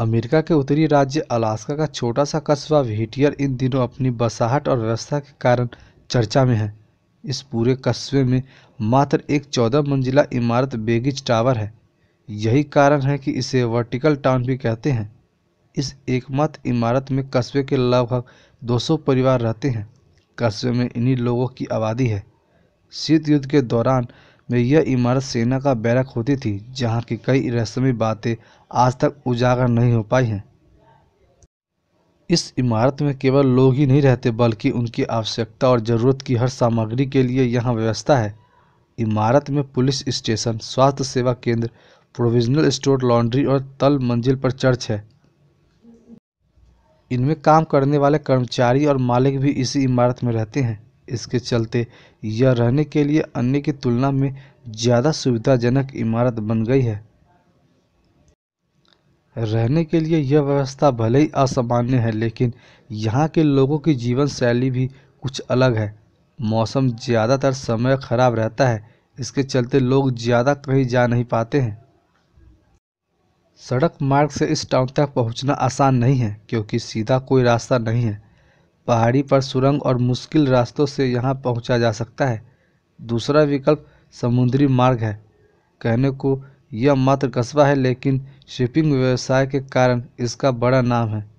America के उत्तरी राज्य अलास्का का छोटा सा कस्बा व्हीटियर इन दिनों अपनी बसाहट और व्यवस्था के कारण चर्चा में है इस पूरे कस्बे में मात्र एक चौदह मंजिला इमारत बेगिज टावर है यही कारण है कि इसे वर्टिकल टाउन भी कहते हैं इस एकमात्र इमारत में कस्बे के लगभग 200 परिवार रहते हैं कस्बे में इन्हीं लोगों की आबादी है शीत युद्ध के दौरान में यह इमारत सेना का बैरक होती थी जहां की कई रहस्यमी बातें आज तक उजागर नहीं हो पाई हैं इस इमारत में केवल लोग ही नहीं रहते बल्कि उनकी आवश्यकता और ज़रूरत की हर सामग्री के लिए यहाँ व्यवस्था है इमारत में पुलिस स्टेशन स्वास्थ्य सेवा केंद्र प्रोविजनल स्टोर लॉन्ड्री और तल मंजिल पर चर्च है इनमें काम करने वाले कर्मचारी और मालिक भी इसी इमारत में रहते हैं इसके चलते यह रहने के लिए अन्य की तुलना में ज़्यादा सुविधाजनक इमारत बन गई है रहने के लिए यह व्यवस्था भले ही असामान्य है लेकिन यहाँ के लोगों की जीवन शैली भी कुछ अलग है मौसम ज़्यादातर समय ख़राब रहता है इसके चलते लोग ज़्यादा कहीं जा नहीं पाते हैं सड़क मार्ग से इस टाउन तक पहुंचना आसान नहीं है क्योंकि सीधा कोई रास्ता नहीं है पहाड़ी पर सुरंग और मुश्किल रास्तों से यहाँ पहुँचा जा सकता है दूसरा विकल्प समुद्री मार्ग है कहने को यह मात्र कस्बा है लेकिन शिपिंग व्यवसाय के कारण इसका बड़ा नाम है